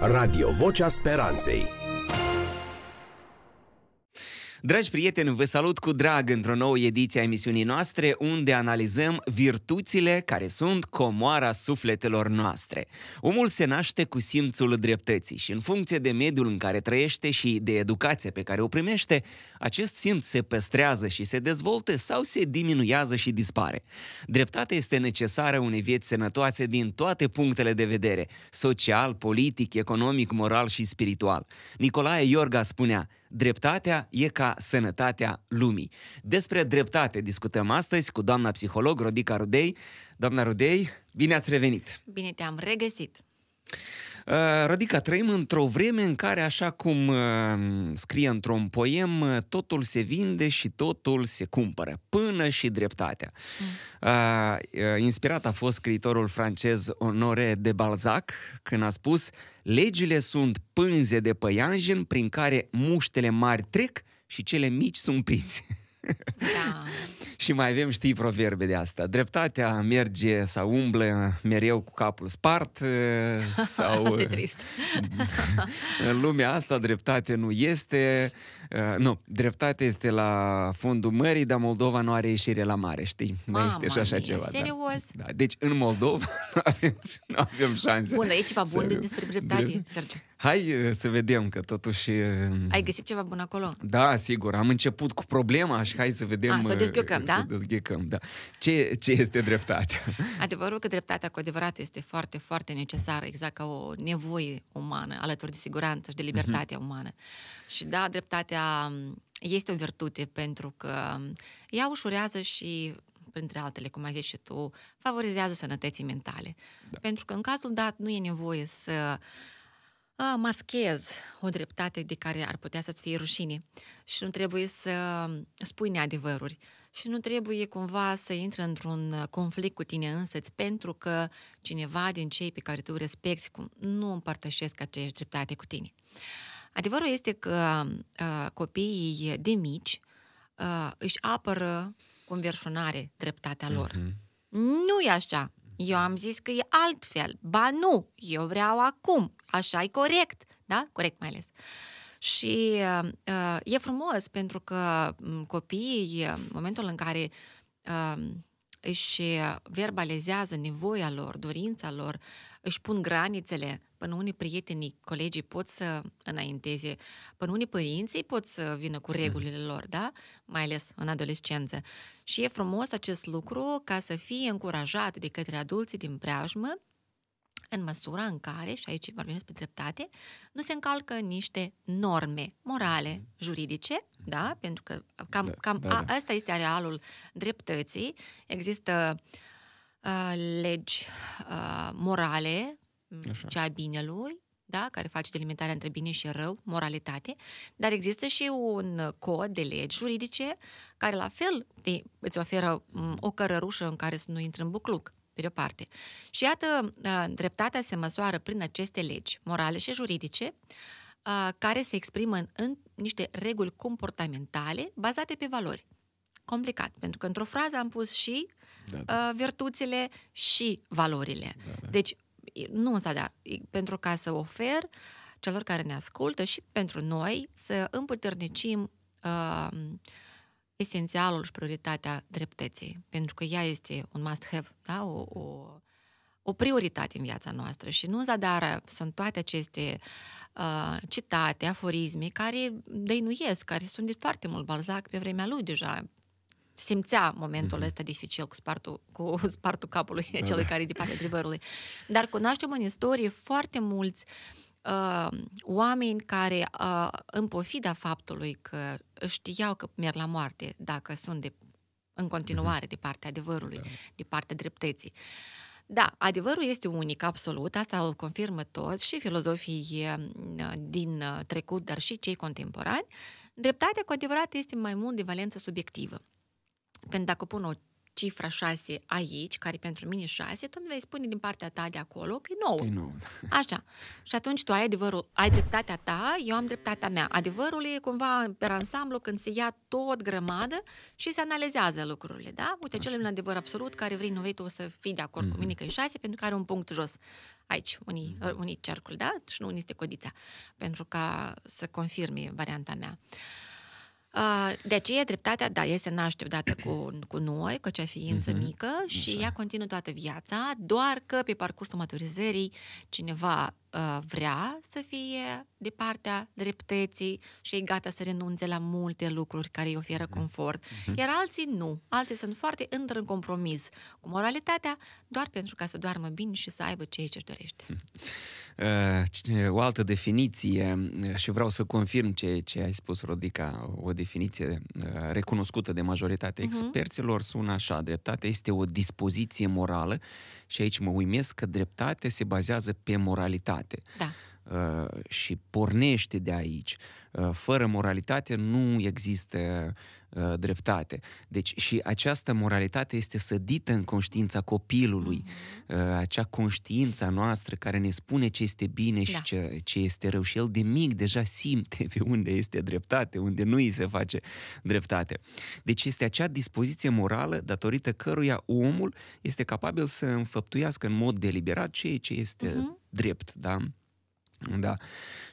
Radio Vocea Speranței Dragi prieteni, vă salut cu drag într-o nouă ediție a emisiunii noastre, unde analizăm virtuțile care sunt comoara sufletelor noastre. Omul se naște cu simțul dreptății și în funcție de mediul în care trăiește și de educația pe care o primește, acest simț se păstrează și se dezvoltă sau se diminuează și dispare. Dreptatea este necesară unei vieți sănătoase din toate punctele de vedere, social, politic, economic, moral și spiritual. Nicolae Iorga spunea, Dreptatea e ca sănătatea lumii. Despre dreptate discutăm astăzi cu doamna psiholog Rodica Rudei. Doamna Rudei, bine ați revenit! Bine te-am regăsit! Eh, Radica, trăim într-o vreme în care, așa cum eh, scrie într-un poem, eh, totul se vinde și totul se cumpără, până și dreptatea. Mm. Inspirat a fost scriitorul francez Honoré de Balzac când a spus Legile sunt pânze de păianjen prin care muștele mari trec și cele mici sunt prinse. Da. Și mai avem, știi, proverbe de asta. Dreptatea merge sau umblă mereu cu capul spart sau... trist. în lumea asta dreptate nu este, Uh, nu, dreptatea este la fundul mării, dar Moldova nu are ieșire la mare, știi? Mama, nu este și așa mie, ceva. Da. Serios? Da. Da. Deci în Moldova nu avem, avem șanse. Bun, dar e ceva bun de despre dreptate, Sergiu. Hai uh, să vedem, că totuși... Uh, Ai găsit ceva bun acolo? Da, sigur. Am început cu problema și hai să vedem... A, să o dezghecăm, da? Să dezghecăm, da. Ce, ce este dreptatea? Adevărul că dreptatea cu adevărat este foarte, foarte necesară, exact ca o nevoie umană, alături de siguranță și de mhm. libertatea uh-huh. umană. Și da, dreptatea Virginitatea um, este o virtute pentru că um, ea ușurează și printre altele, cum ai zis și tu, favorizează sănătății mentale. Da. Pentru că în cazul dat nu e nevoie să maschezi o dreptate de care ar putea să-ți fie rușine și nu trebuie să um, spui neadevăruri și nu trebuie cumva să intri într-un uh, conflict cu tine însăți pentru că cineva din cei pe care tu respecti nu împărtășesc aceeași dreptate cu tine. Uh, Adevărul este că uh, copiii de mici uh, își apără conversionare dreptatea lor. Uh-huh. Nu e așa. Eu am zis că e altfel. Ba nu, eu vreau acum. Așa e corect. Da? Corect mai ales. Și uh, e frumos pentru că copiii, în momentul în care uh, își verbalizează nevoia lor, dorința lor, își pun granițele, până unii prietenii, colegii pot să înainteze, până unii părinții pot să vină cu mhm. regulile lor, da? Mai ales în adolescență. Și e frumos acest lucru ca să fie încurajat de către adulții din preajmă în măsura în care, și aici vorbim despre dreptate, nu se încalcă niște norme morale, mhm. juridice, mhm. da? Pentru că cam, da, cam da, da. A, asta este arealul dreptății. Există uh, Uh, legi uh, morale, mm, Așa. cea a binelui, da? care face delimitarea între bine și rău, moralitate, dar există și un cod de legi juridice care la fel te, îți oferă mm, o cărărușă în care să nu intri în bucluc, pe de-o parte. Și iată, uh, dreptatea se măsoară prin aceste legi morale și juridice, uh, care se exprimă în, în niște reguli comportamentale bazate pe valori. Complicat, pentru că într-o frază am pus și uh, da, uh, da. virtuțile și valorile. Da, da. Deci, nu însă, de da, pentru ca să ofer celor care ne ascultă și pentru noi să împuternicim uh, esențialul și prioritatea dreptății, pentru că ea este un must-have, da? o, o, o prioritate în viața noastră. Și nu în zadar sunt toate aceste uh, citate, aforisme, care dăinuiesc, care sunt de foarte mult Balzac pe vremea lui deja, simțea momentul mm-hmm. ăsta dificil cu spartul, cu spartul capului da. celui da. care e de partea driverului. Dar cunoaștem în istorie foarte mulți uh, oameni care, uh, în pofida faptului că știau că merg la moarte dacă sunt de, în continuare mm-hmm. de partea adevărului, da. de partea dreptății. Da, adevărul este unic, absolut, asta îl confirmă toți și filozofii uh, din uh, trecut, dar și cei contemporani. Dreptatea cu adevărat este mai mult de valență subiectivă pentru dacă pun o cifra 6 aici, care pentru mine e 6, tu îmi vei spune din partea ta de acolo că e 9. Că e 9. Da. Așa. Și atunci tu ai adevărul, ai dreptatea ta, eu am dreptatea mea. Adevărul e cumva pe ansamblu când se ia tot grămadă și se analizează lucrurile, da? Uite, cel un adevăr absolut, care vrei, nu vrei, tu o să fii de acord mm-hmm. cu mhm. mine că e 6, pentru că are un punct jos aici, unii, mm-hmm. unii cercul, da? Și nu unii este codița, pentru ca să confirme varianta mea. Uh, de aceea, dreptatea, da, ea se naște odată cu, cu noi, cu acea ființă uh-huh. mică și Așa. Exact. ea continuă toată viața, doar că pe parcursul maturizării cineva uh, vrea să fie de partea dreptății și e gata să renunțe la multe lucruri care îi oferă mhm. confort, Uh-huh. iar alții nu. Alții sunt foarte într-un compromis cu moralitatea doar pentru ca să doarmă bine și să aibă ceea ce își dorește. Eh, eh, o altă definiție eh, și vreau să confirm ce, ce ai spus, Rodica, o definiție recunoscută de majoritatea uh-huh. experților sună așa, dreptatea este o dispoziție morală și aici mă uimesc că dreptatea se bazează pe moralitate. Da. Uh, și pornește de aici. Uh, fără moralitate nu există Uh, dreptate. Deci și această moralitate este sădită în conștiința copilului, mm-hmm. acea conștiința noastră care ne spune ce este bine și da. ce, ce este rău și el de mic deja simte pe unde este dreptate, unde nu îi se face dreptate. Deci este acea dispoziție morală datorită căruia omul este capabil să înfăptuiască în mod deliberat ceea ce este mm-hmm. drept, da? Da.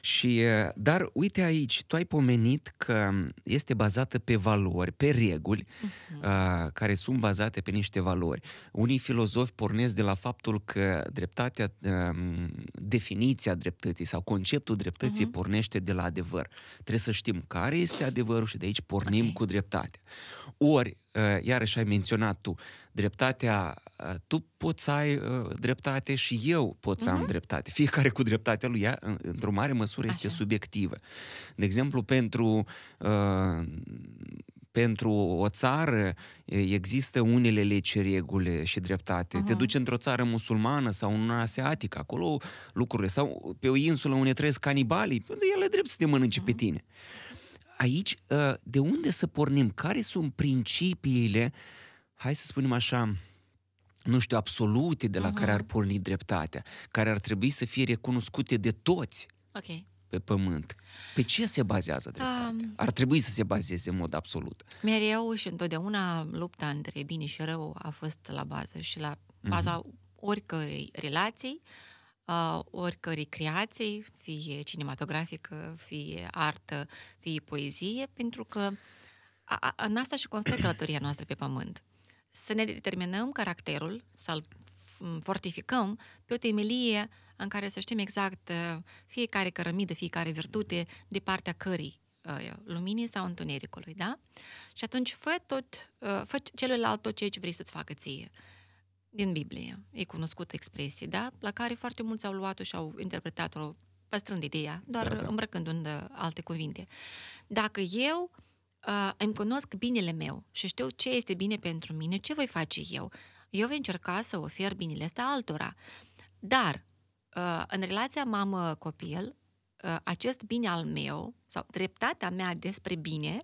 Și, dar uite aici, tu ai pomenit că este bazată pe valori, pe reguli, uh-huh. uh, care sunt bazate pe niște valori. Unii filozofi pornesc de la faptul că dreptatea, uh, definiția dreptății sau conceptul dreptății uh-huh. pornește de la adevăr. Trebuie să știm care este adevărul și de aici pornim okay. cu dreptatea. Ori, Eh, iarăși ai menționat tu, dreptatea, eh, tu poți să ai eh, dreptate și eu pot să uh-huh. am mhm. dreptate. Fiecare cu dreptatea lui ea, într-o mare măsură, Așa. este subiectivă. De exemplu, pentru uh, pentru o țară există unele legi reguli și dreptate. Uh-huh. Te mhm. duci într-o țară musulmană sau una asiatică, acolo lucrurile, sau pe o insulă unde trăiesc canibalii, unde ele drept să te mănânce uh-huh. pe mhm. tine aici, uh, de unde să pornim? Care sunt principiile, hai să spunem așa, nu știu, absolute de la uh-huh. care ar porni dreptatea, care ar trebui să fie recunoscute de toți okay. pe pământ? Pe ce se bazează dreptatea? Um, ar trebui să se bazeze în mod absolut. Mereu și întotdeauna lupta între bine și rău a fost la bază și la mhm. baza uh-huh. oricărei relații, uh, a oricărei creații, fie cinematografică, fie artă, fie poezie, pentru că a, a, în asta și constă călătoria noastră pe pământ. Să ne determinăm caracterul, să-l fortificăm pe o temelie în care să știm exact uh, fiecare cărămidă, fiecare virtute, de partea cărei uh, luminii sau întunericului, da? Și atunci fă tot, uh, fă celălalt tot ceea ce vrei să-ți facă ție din Biblie. E cunoscută expresie, da? La care foarte mulți au luat-o și au interpretat-o păstrând ideea, doar da, da. îmbrăcând în uh, alte cuvinte. Dacă eu uh, îmi cunosc binele meu și știu ce este bine pentru mine, ce voi face eu? Eu voi încerca să ofer binele ăsta altora. Dar, uh, în relația mamă-copil, uh, acest bine al meu sau dreptatea mea despre bine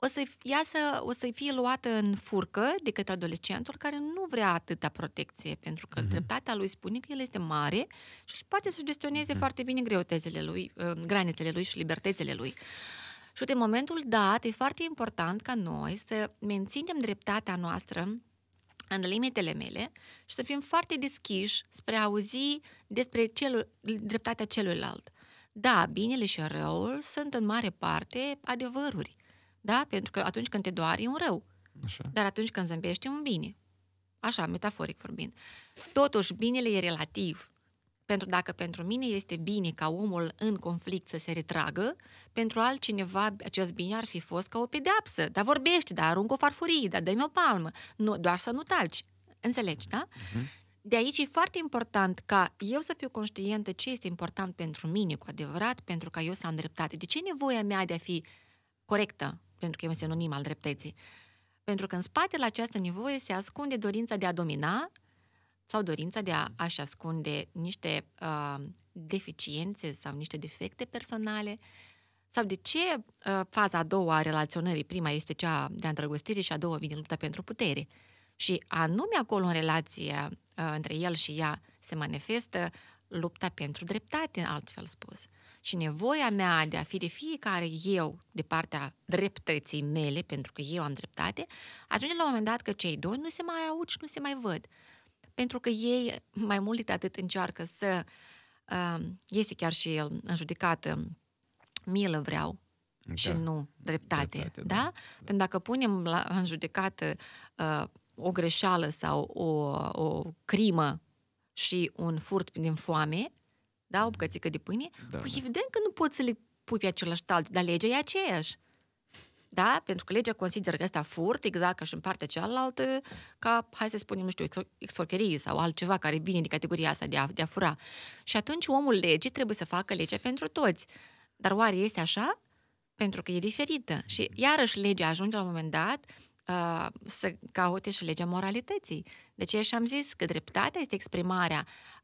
o să, i să, o să fie luată în furcă de către adolescentul care nu vrea atâta protecție, pentru că mm-hmm. dreptatea lui spune că el este mare și poate să gestioneze mm-hmm. foarte bine greutățile lui, uh, granițele lui și libertățile lui. Și de momentul dat, e foarte important ca noi să menținem dreptatea noastră în limitele mele și să fim foarte deschiși spre a auzi despre celu- dreptatea celuilalt. Da, binele și răul sunt în mare parte adevăruri da? Pentru că atunci când te doare e un rău. Așa. Dar atunci când zâmbești e un bine. Așa, metaforic vorbind. Totuși, binele e relativ. Pentru dacă pentru mine este bine ca omul în conflict să se retragă, pentru altcineva acest bine ar fi fost ca o pedeapsă. Dar vorbește, dar aruncă o farfurie, dar dă-mi o palmă. Nu, doar să nu talci. Înțelegi, da? Uh-huh. De aici e foarte important ca eu să fiu conștientă ce este important pentru mine cu adevărat, pentru ca eu să am dreptate. De ce nevoia mea de a fi corectă, pentru că e un sinonim al dreptății. Pentru că în spatele această nevoie se ascunde dorința de a domina sau dorința de a, a-și ascunde niște uh, deficiențe sau niște defecte personale. Sau de ce uh, faza a doua a relaționării, prima este cea de a îndrăgostire și a doua vine lupta pentru putere. Și anume acolo în relație uh, între el și ea se manifestă lupta pentru dreptate, altfel spus. Uh, și nevoia mea de a fi de fiecare eu de partea dreptății mele, pentru că eu am dreptate, ajunge la un moment dat că cei doi nu se mai aud și nu se mai văd. Pentru că ei, mai mult de atât, încearcă să... Uh, este chiar și el în judecată milă vreau da. și nu dreptate. dreptate da? da? Pentru că dacă punem la, în judecată uh, o greșeală sau o, o crimă și un furt din foame, da, o bucățică de pâine, da, păi da. evident că nu poți să le pui pe același tal, dar legea e aceeași. Da? Pentru că legea consideră că asta furt, exact ca și în partea cealaltă, ca, hai să spunem, nu știu, exorcherie sau altceva care e bine din categoria asta de a, de a fura. Și atunci omul legii trebuie să facă legea pentru toți. Dar oare este așa? Pentru că e diferită. Și iarăși legea ajunge la un moment dat uh, să caute și legea moralității. De deci, ce și am zis că dreptatea este exprimarea uh,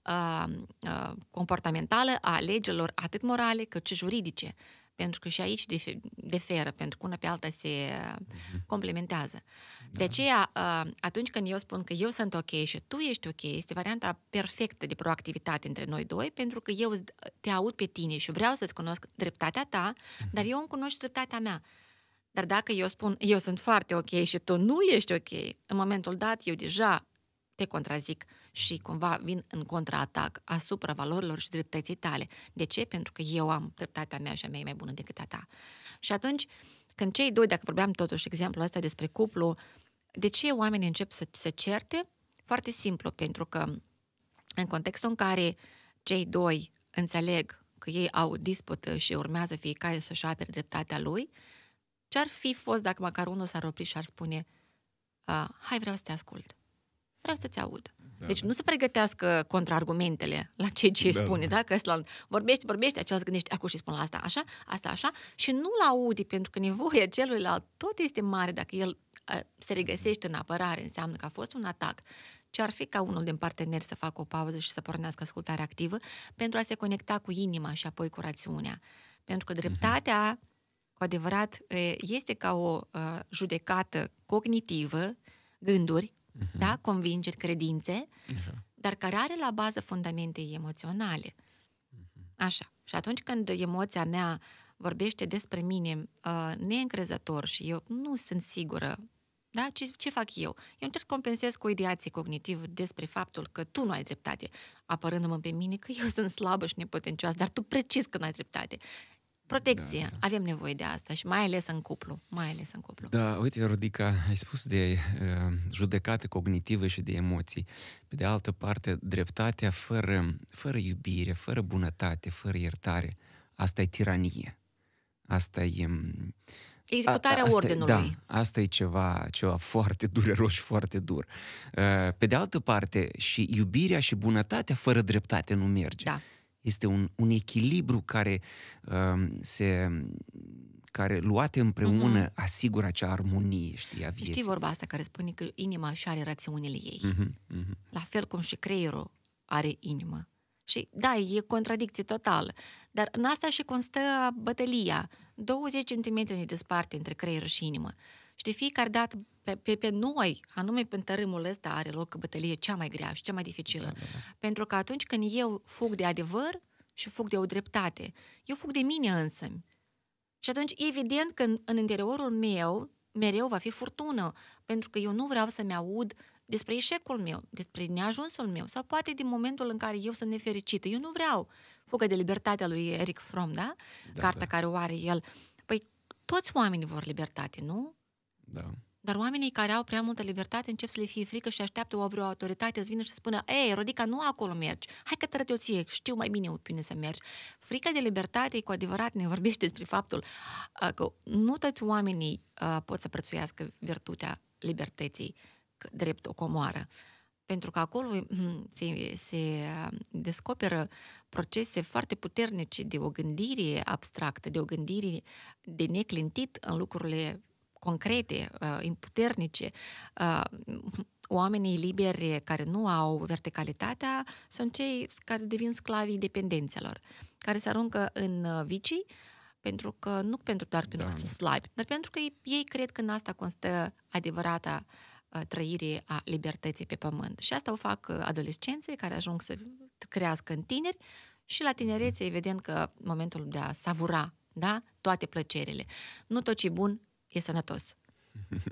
comportamentală a legilor atât morale cât și juridice, pentru că și aici diferă, pentru că una pe alta se mhm. complementează. De da. aceea, atunci când eu spun că eu sunt ok și tu ești ok, este varianta perfectă de proactivitate între noi doi, pentru că eu te aud pe tine și vreau să-ți cunosc dreptatea ta, mhm. dar eu îmi cunosc dreptatea mea. Dar dacă eu spun, eu sunt foarte ok și tu nu ești ok, în momentul dat eu deja te contrazic. Uh, și cumva vin în contraatac asupra valorilor și dreptății tale. De ce? Pentru că eu am dreptatea mea și a mea e mai bună decât a ta. Și atunci, când cei doi, dacă vorbeam totuși exemplul ăsta despre cuplu, de ce oamenii încep să se certe? Foarte simplu, pentru că în contextul în care cei doi înțeleg că ei au dispută și urmează fiecare să-și apere dreptatea lui, ce ar fi fost dacă măcar unul s-ar opri și ar spune ah, hai, vreau să te ascult, vreau să te aud. Da. Deci nu se pregătească contraargumentele la ce ce da, da, spune, da? da? Că la, vorbește, vorbește, acela se gândește, acum și spun la asta, așa, asta, așa, și nu-l aude, pentru că nevoia celuilalt tot este mare dacă el se regăsește în apărare, înseamnă că a fost un atac ce ar fi ca unul din parteneri să facă o pauză și să pornească ascultare activă pentru a se conecta cu inima și apoi cu rațiunea. Pentru că mhm. dreptatea, cu adevărat, este ca o judecată cognitivă, gânduri, uh-huh. da? convingeri, credințe, Așa. dar care are la bază fundamente emoționale. Uh-huh. Așa. Și atunci când emoția mea vorbește despre mine uh, neîncrezător și eu nu sunt sigură, da? Ce, ce fac eu? Eu încerc să compensez cu ideații cognitivă despre faptul că tu nu ai dreptate, apărându-mă pe mine că eu sunt slabă și neputincioasă, dar tu precis că nu ai dreptate. Protecție. Da, da, da. Avem nevoie de asta și mai ales în cuplu. Mai ales în cuplu. Da, uite, Rodica, ai spus de uh, judecate cognitive și de emoții. Pe de altă parte, dreptatea fără, fără iubire, fără bunătate, fără iertare, asta e tiranie. Asta e... Mm, Executarea a, asta, ordinului. Da, asta e ceva, ceva foarte dureros și foarte dur. Uh, pe de altă parte, și iubirea și bunătatea fără dreptate nu merge. Da. Este un, un echilibru care uh, se care luate împreună uh-huh. asigură acea armonie, știi, a vieții. Știi vorba asta care spune că inima și are rațiunile ei. Uh-huh, uh-huh. La fel cum și creierul are inimă. Și da, e contradicție totală, dar în asta și constă bătălia. 20 cm ne desparte între creier și inimă. Uh, și de fiecare dată pe, pe, pe noi, anume pe tărâmul ăsta are loc bătălie cea mai grea și cea mai dificilă. Da, da, da. Pentru că atunci când eu fug de adevăr și fug de o dreptate, eu fug de mine însă. Și atunci, evident că în, în interiorul meu mereu va fi furtună, pentru că eu nu vreau să-mi aud despre eșecul meu, despre neajunsul meu, sau poate din momentul în care eu sunt nefericită. Eu nu vreau fugă de libertatea lui Eric Fromm, da? da Carta da. care o are el. Păi toți oamenii vor libertate, nu? Da. Dar oamenii care au prea multă libertate încep să le fie frică și așteaptă o vreo autoritate să vină și să spună Ei, Rodica, nu acolo mergi, hai că te arăt ție, știu mai bine opine să mergi. Frica de libertate, cu adevărat, ne vorbește despre faptul uh, că nu toți oamenii uh, pot să prețuiască virtutea libertății drept o comoară. Pentru că acolo hmm, se, se uh, descoperă procese foarte puternice de o gândire abstractă, de o gândire de neclintit în lucrurile concrete, uh, puternice, uh, oamenii liberi care nu au verticalitatea sunt cei care devin sclavii dependențelor, care se aruncă în uh, vicii, pentru că nu pentru doar pentru da. că sunt slabi, dar pentru că ei cred că în asta constă adevărata trăire a libertății pe pământ. Și asta o fac adolescenții care ajung să crească în tineri și la tinerețe, evident că momentul de a savura da? toate plăcerile. Nu tot ce e bun e sănătos.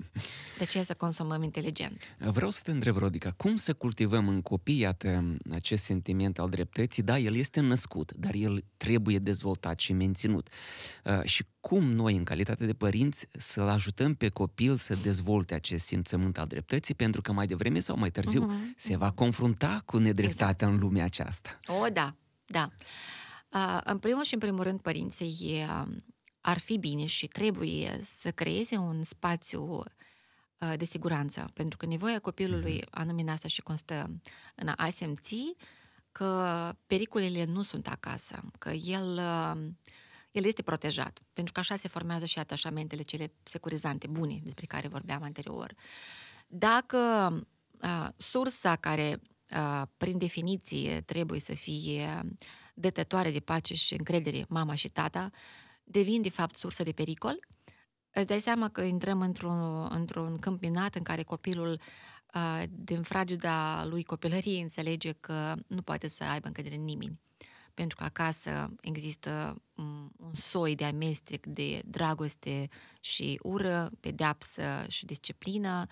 De ce să consumăm inteligent? Vreau să te întreb, Rodica, cum să cultivăm în copii, iată, acest sentiment al dreptății? Da, el este născut, dar el trebuie dezvoltat și menținut. Uh, și cum noi, în calitate de părinți, să-l ajutăm pe copil să dezvolte acest simțământ al dreptății, pentru că mai devreme sau mai târziu uh-huh. se va confrunta cu nedreptatea exact. în lumea aceasta. O, da, da. Uh, în primul și în primul rând, părinții uh, ar fi bine și trebuie să creeze un spațiu uh, de siguranță, pentru că nevoia copilului, mhm. anume în asta și constă în a simți că pericolele nu sunt acasă, că el, uh, el este protejat, pentru că așa se formează și atașamentele cele securizante bune despre care vorbeam anterior. Dacă uh, sursa care, prin definiție, trebuie să fie detătoare de pace și încredere, mama și tata, devin de fapt sursă de pericol. Îți dai seama că intrăm într-un, într-un câmp minat în care copilul din fragida lui copilărie înțelege că nu poate să aibă încredere în nimeni. Pentru că acasă există un soi de amestec de dragoste și ură, pedeapsă și disciplină.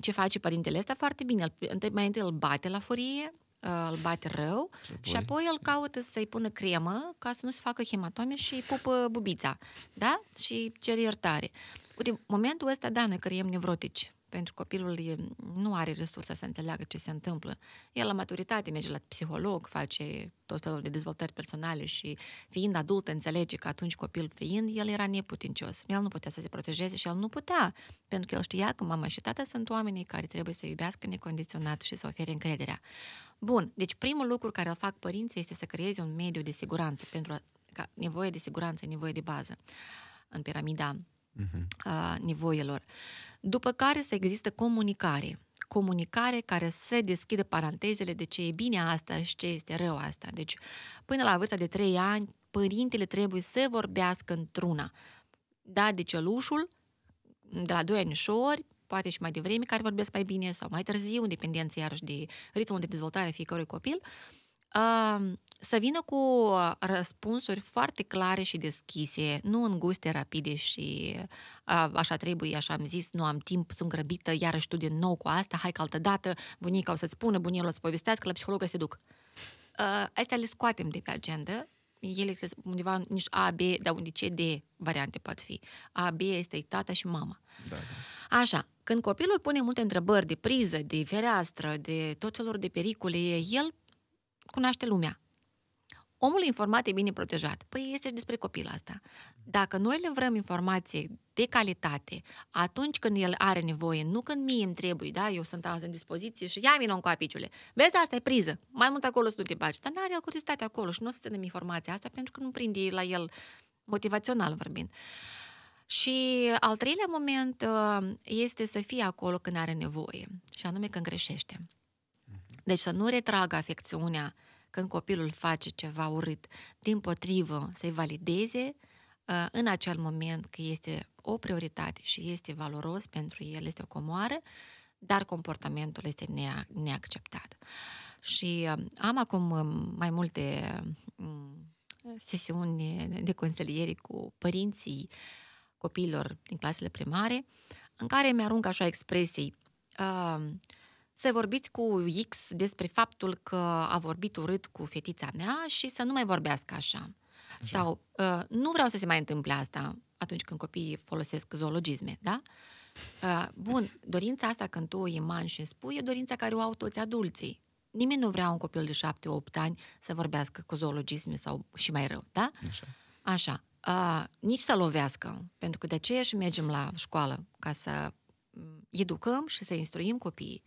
Ce face părintele ăsta? Foarte bine. Mai întâi îl bate la furie, Uh, îl bate rău și apoi, îl caută să-i pună cremă ca să nu se facă hematome și îi pupă bubița, da? Și cer iertare. Uite, momentul ăsta, da, noi creiem nevrotici, pentru că copilul e, nu are resursa să înțeleagă ce se întâmplă. El la maturitate merge la psiholog, face tot felul de dezvoltări personale și fiind adult înțelege că atunci copil fiind, el era neputincios. El nu putea să se protejeze și el nu putea, pentru că el știa că mama și tata sunt oamenii care trebuie să iubească necondiționat și să ofere încrederea. Bun, deci primul lucru care îl fac părinții este să creeze un mediu de siguranță pentru a, ca nevoie de siguranță, nevoie de bază în piramida uh-huh. a, nevoielor. După care să există comunicare. Comunicare care să deschidă parantezele de ce e bine asta și ce este rău asta. Deci, până la vârsta de 3 ani, părintele trebuie să vorbească într-una. Da, de celușul, de la 2 anișori, poate și mai devreme, care vorbesc mai bine sau mai târziu, în dependență iarăși de ritmul de dezvoltare a fiecărui copil, să vină cu uh, răspunsuri foarte clare și deschise, nu în guste rapide și uh, așa trebuie, așa am zis, nu am timp, sunt grăbită, iarăși tu din nou cu asta, hai că altă dată, bunica o să-ți spună, bunica o să povestească, la psihologă se duc. Uh, astea le scoatem de pe agenda, ele undeva nici A, B, dar unde C, D variante pot fi. A, B este tata și mama da, da. Așa, când copilul pune multe întrebări de priză, de fereastră, de tot celor de pericole, el cunoaște lumea. Omul informat e bine protejat. Păi este și despre copil asta. Dacă noi le vrem informație de calitate, atunci când el are nevoie, nu când mie îmi trebuie, da, eu sunt azi în dispoziție și ia vină în coapiciule. Vezi, asta e priză. Mai mult acolo să nu te bagi. Dar nu are el curiozitate acolo și nu o să ținem informația asta pentru că nu prinde la el motivațional vorbind. Uh, și al treilea moment uh, este să fie acolo când are nevoie, și anume când greșește. Mhm. Deci să nu retragă afecțiunea când copilul face ceva urât, din potrivă să-i valideze uh, în acel moment că este o prioritate și este valoros pentru el, este o comoară, dar comportamentul este neacceptat. Și uh, am acum um, mai multe mm, sesiuni de consiliere cu părinții uh, copiilor din clasele primare, în care mi-arunc așa expresii. să vorbiți cu X despre faptul că a vorbit urât cu fetița mea și să nu mai vorbească așa. așa. Sau ă, nu vreau să se mai întâmple asta atunci când copiii folosesc zoologisme, da? Ă, bun, dorința asta când tu îi mani și spui e dorința care o au toți adulții. Nimeni nu vrea un copil de șapte-opt ani să vorbească cu zoologisme sau și mai rău, da? Așa. Așa a, nici să lovească, pentru că de aceea și mergem la școală, ca să mm, educăm și să instruim copiii.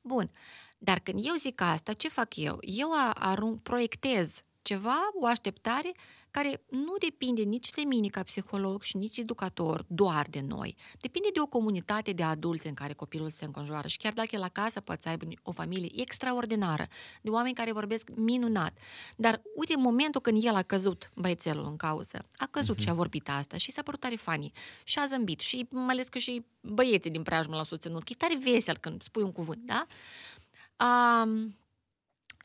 Bun, dar când eu zic asta, ce fac eu? Eu arunc, proiectez ceva, o așteptare care nu depinde nici de mine ca psiholog și nici educator, doar de noi. Depinde de o comunitate de adulți în care copilul se înconjoară și chiar dacă e la casă poate să aibă o familie extraordinară, de oameni care vorbesc minunat. Dar uite momentul când el a căzut, băiețelul în cauză, a căzut uh-huh. și a mhm. vorbit asta și s-a părut tare funny și a zâmbit și mai ales că și băieții din preajmă l-au susținut, e tare vesel când spui un cuvânt, da? Um,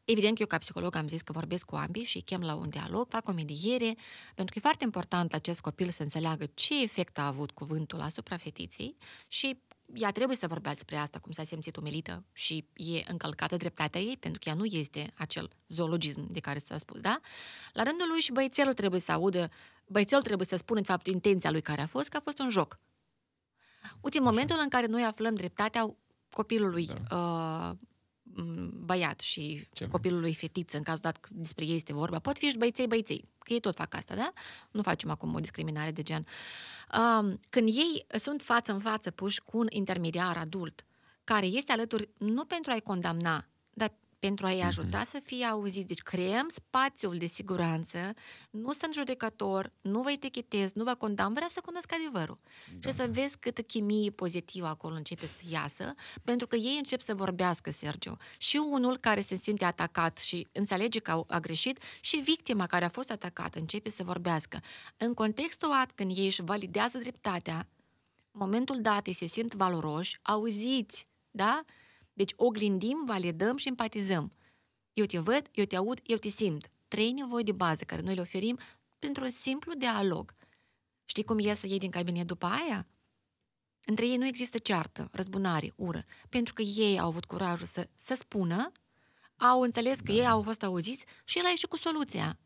Evident, eu ca psiholog am zis că vorbesc cu ambii și îi chem la un dialog, fac o mediere, pentru că e foarte important acest copil să înțeleagă ce efect a avut cuvântul asupra fetiței și ea trebuie să vorbească despre asta, cum s-a simțit umilită și e încălcată dreptatea ei, pentru că ea nu este acel zoologism de care s-a spus, da? La rândul lui și băiețelul trebuie să audă, băiețelul trebuie să spună, în fapt, intenția lui care a fost, că a fost un joc. Uite, momentul în care noi aflăm dreptatea copilului da. uh, băiat și Ce copilului fetiță, în cazul dat despre ei este vorba, pot fi și băiței băiței, că ei tot fac asta, da? Nu facem acum o discriminare de gen. Când ei sunt față în față puși cu un intermediar adult, care este alături nu pentru a-i condamna, dar pentru a-i ajuta mm-hmm. să fie auzit. Deci creăm spațiul de siguranță, nu sunt judecător, nu vă etichetez, nu vă condamn, vreau să cunosc adevărul. Da. Și să vezi câtă chimie pozitivă acolo începe să iasă, pentru că ei încep să vorbească, Sergio Și unul care se simte atacat și înțelege că a greșit, și victima care a fost atacată începe să vorbească. În contextul at când ei își validează dreptatea, momentul dat ei se simt valoroși, auziți, da? Deci oglindim, validăm și empatizăm. Eu te văd, eu te aud, eu te simt. Trei nevoi de bază care noi le oferim pentru un simplu dialog. Știi cum e să iei din cabinet după aia? Între ei nu există ceartă, răzbunare, ură, pentru că ei au avut curajul să, să spună, au înțeles că da. ei au fost auziți și el a ieșit cu soluția.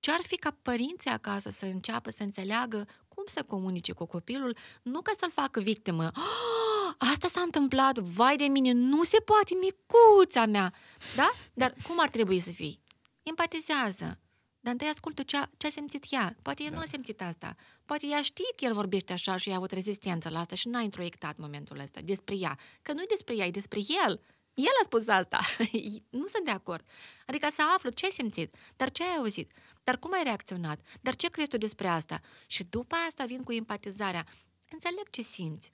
Ce ar fi ca părinții acasă să înceapă să înțeleagă cum să comunice cu copilul, nu ca să-l facă victimă. Oh, asta s-a întâmplat, vai de mine, nu se poate, micuța mea. Da? Dar cum ar trebui să fii? Empatizează. Dar întâi ascultă ce a, ce a simțit ea. Poate ea da. nu a simțit asta. Poate ea știe că el vorbește așa și ea a avut rezistență la asta și n-a introiectat momentul ăsta despre ea. Că nu e despre ea, e despre el. El a spus asta. nu sunt de acord. Adică să aflu ce ai simțit, dar ce ai auzit, dar cum ai reacționat, dar ce crezi tu despre asta. Și după asta vin cu empatizarea. Înțeleg ce simți.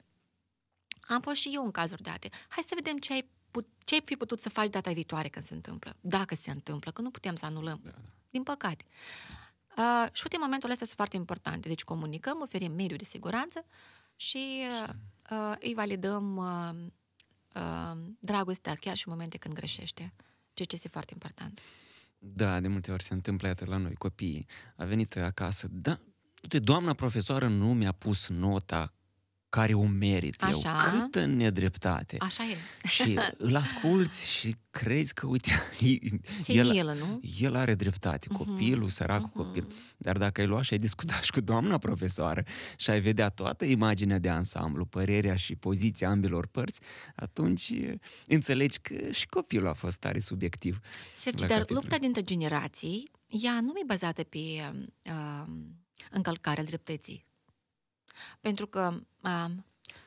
Am fost și eu în cazuri date. Hai să vedem ce ai, put- ce ai fi putut să faci data viitoare când se întâmplă. Dacă se întâmplă, că nu putem să anulăm. Da, da. Din păcate. Uh, și uite, momentul ăsta sunt foarte importante. Deci comunicăm, oferim mediul de siguranță și uh, îi validăm uh, uh, dragostea chiar și în momente când greșește. Ceea ce este foarte important. Da, de multe ori se întâmplă, iată, la noi, copiii. A venit acasă, da, uite, doamna profesoară nu mi-a pus nota care o merit Așa. eu, câtă nedreptate. Așa e. Și îl asculți și crezi că, uite, el, el, nu? el are dreptate, mhm. copilul, uh-huh. săracul uh-huh. copil. Dar dacă ai luat și ai discutat și cu doamna profesoară și ai vedea toată imaginea de ansamblu, părerea și poziția ambilor părți, atunci înțelegi că și copilul a fost tare subiectiv. Sergiu, dar capitolul. lupta dintre generații, ea nu e bazată pe um, uh, încălcarea dreptății pentru că uh,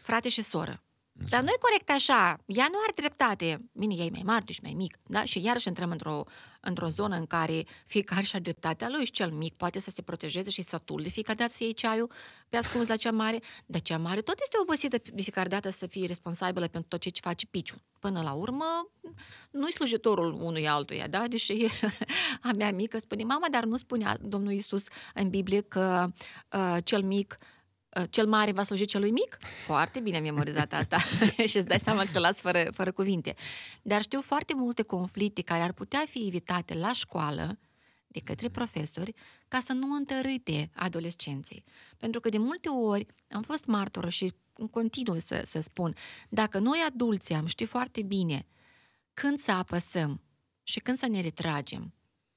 frate și soră. Așa. Dar nu e corect așa. Ea nu are dreptate. Bine, ea e mai mare, tu deci mai mic. Da? Și iarăși intrăm într-o, într-o zonă în care fiecare și-a dreptatea lui și cel mic poate să se protejeze și satul de fiecare dată să iei ceaiul pe ascuns la cea mare. Dar cea mare tot este obosită de fiecare dată să fie responsabilă pentru tot ce ce face piciu. Până la urmă, nu-i slujitorul unui altuia, da? Deși a mea mică spune, mama, dar nu spunea Domnul Isus în Biblie că uh, cel mic uh, Uh, cel mare va sluji celui mic? Foarte bine am memorizat asta și îți dai seama că te las fără, fără cuvinte. Dar știu foarte multe conflicte care ar putea fi evitate la școală de către profesori ca să nu întărâte adolescenții. Pentru că de multe ori am fost martoră și în continuu să, să spun, dacă noi adulții am ști foarte bine când să apăsăm și când să ne retragem,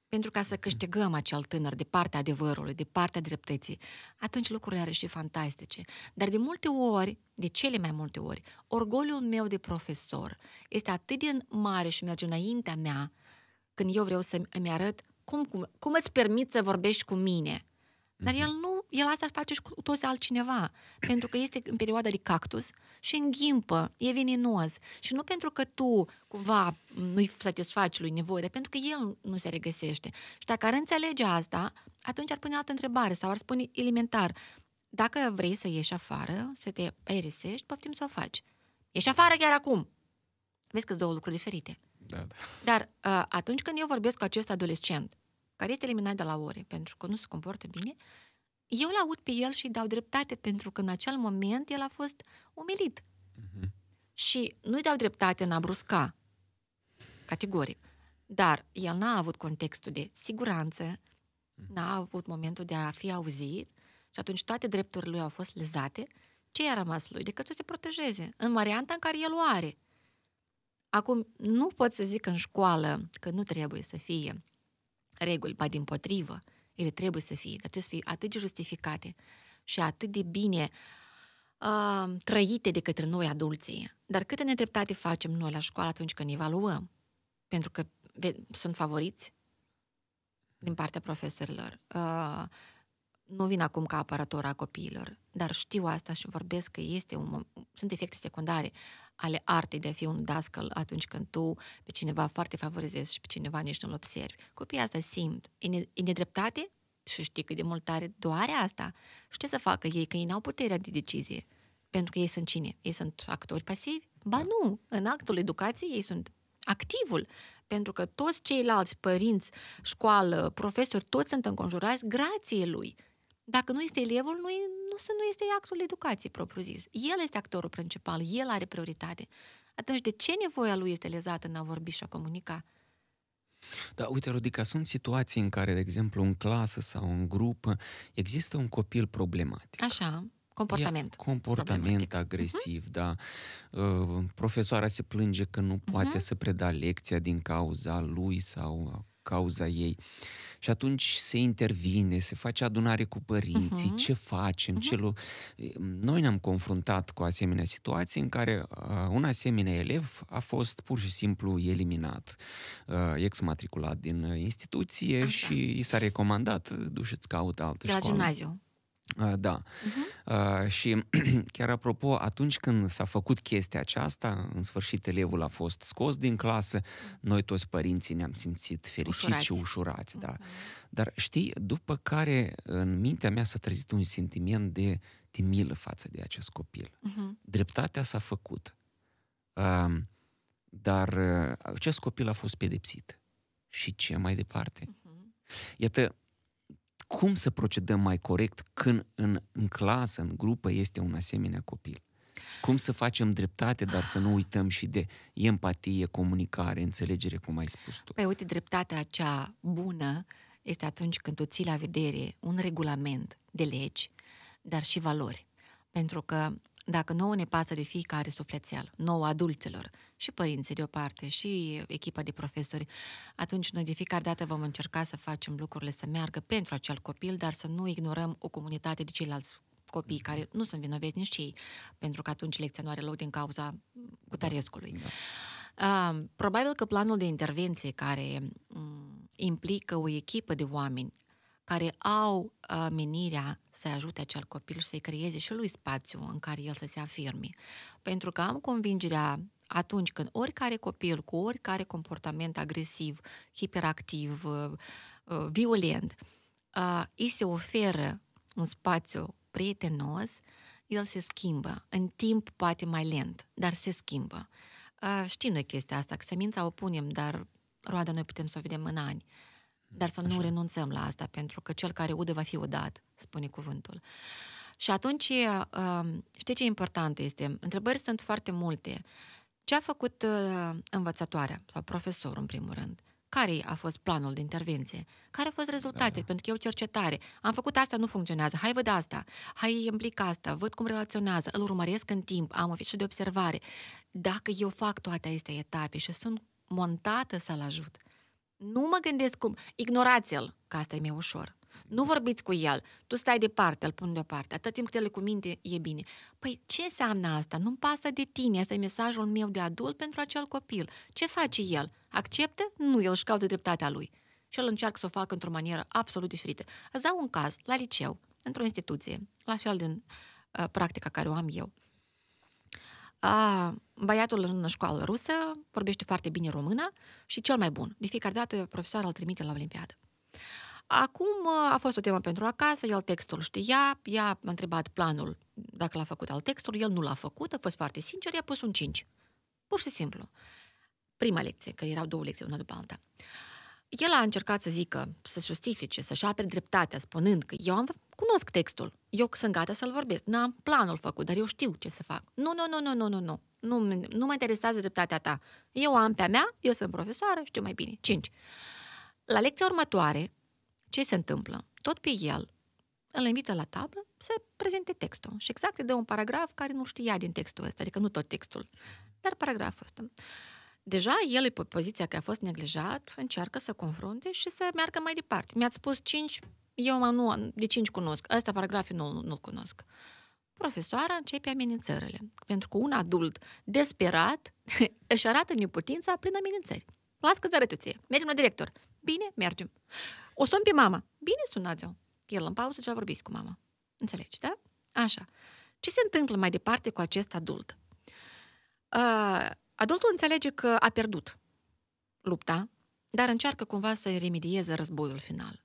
pentru ca să câștigăm acel tânăr de partea adevărului, de partea dreptății, atunci lucrurile ar și fantastice. Dar de multe ori, de cele mai multe ori, orgoliul meu de profesor este atât de mare și merge înaintea mea când eu vreau să îmi arăt cum, cum, cum îți permit să vorbești cu mine dar mhm. el nu, el asta face și cu toți altcineva, pentru că este în perioada de cactus și înghimpă, e veninos. Și nu pentru că tu cumva nu-i satisfaci lui nevoie, dar pentru că el nu se regăsește. Și dacă ar înțelege asta, atunci ar pune altă întrebare sau ar spune elementar, dacă vrei să ieși afară, să te aerisești, poftim să o faci. Ești afară chiar acum! Vezi că sunt două lucruri diferite. Da, da. Dar uh, atunci când eu vorbesc cu acest adolescent care este eliminat de la ore pentru că nu se comportă bine, eu l aud pe el și îi dau dreptate pentru că în acel moment el a fost umilit. Uh-huh. Și nu-i dau dreptate în a brusca, categoric. Dar el n-a avut contextul de siguranță, mhm. n-a avut momentul de a fi auzit și atunci toate drepturile lui au fost lezate. Ce i-a rămas lui decât să se protejeze în varianta în care el o are? Acum, nu pot să zic în școală că nu trebuie să fie reguli, ba din potrivă, ele trebuie să fie, dar trebuie să fie atât de justificate și atât de bine uh, trăite de către noi adulții. Dar câte nedreptate facem noi la școală atunci când evaluăm? Pentru că ve- sunt favoriți din partea profesorilor. Uh, nu vin acum ca apărător a copiilor, dar știu asta și vorbesc că este un, sunt efecte secundare ale artei de a fi un dascăl atunci când tu pe cineva foarte favorizezi și pe cineva nici nu-l observi. Copiii asta simt. E nedreptate și știi cât de mult are doare asta. Și ce să facă ei? Că ei n-au puterea de decizie. Pentru că ei sunt cine? Ei sunt actori pasivi? Ba da. nu! În actul educației ei sunt activul. Pentru că toți ceilalți părinți, școală, profesori, toți sunt înconjurați grație lui. Dacă nu este elevul, nu, nu, să nu este actul educației propriu-zis. El este actorul principal, el are prioritate. Atunci, de ce nevoia lui este lezată în a vorbi și a comunica? Da, uite, Rodica, sunt situații în care, de exemplu, în clasă sau în grup, există un copil problematic. Așa, comportament. Ia, comportament agresiv, uh-huh. da. Uh, profesoara se plânge că nu mhm. poate uh-huh. să preda lecția din cauza lui sau a cauza ei. Și atunci se intervine, se face adunare cu părinții, uh-huh. ce facem, uh-huh. ce mhm. lu- Noi ne-am confruntat cu asemenea situații în care uh, un asemenea elev a fost pur și simplu eliminat, uh, exmatriculat din uh, instituție Așa. și i s-a recomandat, duceți caută altă de școală. La gimnaziu. Da. Uh-huh. Uh, și chiar apropo, atunci când s-a făcut chestia aceasta, în sfârșit elevul a fost scos din clasă, noi toți părinții ne-am simțit fericiți ușurați. și ușurați. Uh-huh. Da. Dar știi, după care în mintea mea s-a trezit un sentiment de, timilă față de acest copil. Uh-huh. Dreptatea s-a făcut, uh, dar uh, acest copil a fost pedepsit. Și ce mai departe? Uh-huh. Iată, cum să procedăm mai corect când în, în clasă, în grupă, este un asemenea copil. Cum să facem dreptate, dar să nu uităm și de empatie, comunicare, înțelegere, cum ai spus tu. Păi uite, dreptatea acea bună este atunci când tu ții la vedere un regulament de legi, dar și valori. Pentru că dacă nouă ne pasă de fiecare sufletel, nouă adulților, și părinții parte și echipa de profesori, atunci noi de fiecare dată vom încerca să facem lucrurile să meargă pentru acel copil, dar să nu ignorăm o comunitate de ceilalți copii care nu sunt vinoveți nici ei, pentru că atunci lecția nu are loc din cauza cutarescului. Da. Uh, probabil că planul de intervenție care um, implică o echipă de oameni care au uh, menirea să ajute acel copil și să-i creeze și lui spațiu în care el să se afirme. Pentru că am convingerea atunci când oricare copil cu oricare comportament agresiv, hiperactiv, uh, uh, violent, uh, îi se oferă un spațiu prietenos, el se schimbă, în timp poate mai lent, dar se schimbă. Uh, știm noi chestia asta, că semința o punem, dar roada noi putem să o vedem în ani. Uh, dar să nu Așa. renunțăm la asta, pentru că cel care udă va fi udat, spune cuvântul. Și atunci, uh, um, știi ce important este? Întrebări sunt foarte multe. Ce a făcut uh, învățătoarea sau profesorul, în primul rând? Care a fost planul de intervenție? Care au fost rezultatele? Da. Pentru că eu cercetare. Am făcut asta, nu funcționează. Hai văd asta. Hai implic asta. Văd cum relaționează. Îl urmăresc în timp. Am fișă de observare. Dacă eu fac toate aceste etape și sunt montată să-l ajut, nu mă gândesc cum... Ignorați-l, că asta e mai ușor. Nu vorbiți cu el. Tu stai departe, îl pun deoparte. Atât timp cât el cu minte, e bine. Păi ce înseamnă asta? Nu-mi pasă de tine. Asta e mesajul meu de adult pentru acel copil. Ce face el? Acceptă? Nu, el își caută dreptatea lui. Și el încearcă să o facă într-o manieră absolut diferită. Îți dau un caz, la liceu, într-o instituție, la fel din uh, practica care o am eu. A, băiatul în școală rusă vorbește foarte bine română și cel mai bun. De fiecare dată profesoara îl trimite la Olimpiadă. Acum uh, a fost o temă pentru acasă, el textul știa, ea m-a întrebat planul dacă l-a făcut al textul el nu l-a făcut, a fost foarte sincer, i-a pus un 5. Pur și simplu. Prima lecție, că erau două lecții una după alta. El a încercat să zică, să justifice, să-și apere dreptatea, spunând că eu am cunosc textul. Eu sunt gata să-l vorbesc. Nu am planul făcut, dar eu știu ce să fac. Nu, nu, nu, nu, nu, nu, nu. Nu, nu mă interesează dreptatea ta. Eu am pe-a mea, eu sunt profesoară, știu mai bine. 5. La lecția următoare, ce se întâmplă? Tot pe el îl invită la tablă să prezinte textul. Și exact de un paragraf care nu știa din textul ăsta, adică nu tot textul, dar paragraful ăsta. Deja el pe poziția că a fost neglijat, încearcă să confrunte și să meargă mai departe. Mi-ați spus 5, eu mă, nu, de cinci cunosc, ăsta paragraful nu, nu-l cunosc. Profesoara începe amenințările, pentru că un adult desperat își arată neputința prin amenințări. Las că te arăt ție. Mergem la director. Bine, mergem. O sun pe mama. Bine, sunați-o. El în pauză și-a vorbit cu mama. Înțelegi, da? Așa. Ce se întâmplă mai departe cu acest adult? Uh, adultul înțelege că a pierdut lupta, dar încearcă cumva să remedieze războiul final.